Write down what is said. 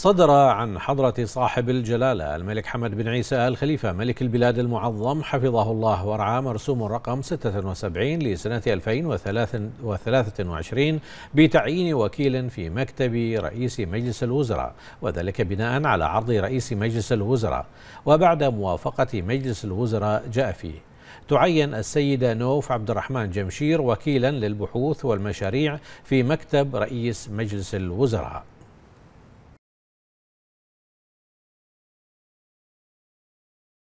صدر عن حضرة صاحب الجلالة الملك حمد بن عيسى آل خليفة ملك البلاد المعظم حفظه الله ورعاه مرسوم رقم 76 لسنة 2023 بتعيين وكيل في مكتب رئيس مجلس الوزراء وذلك بناء على عرض رئيس مجلس الوزراء وبعد موافقة مجلس الوزراء جاء فيه تعين السيدة نوف عبد الرحمن جمشير وكيلا للبحوث والمشاريع في مكتب رئيس مجلس الوزراء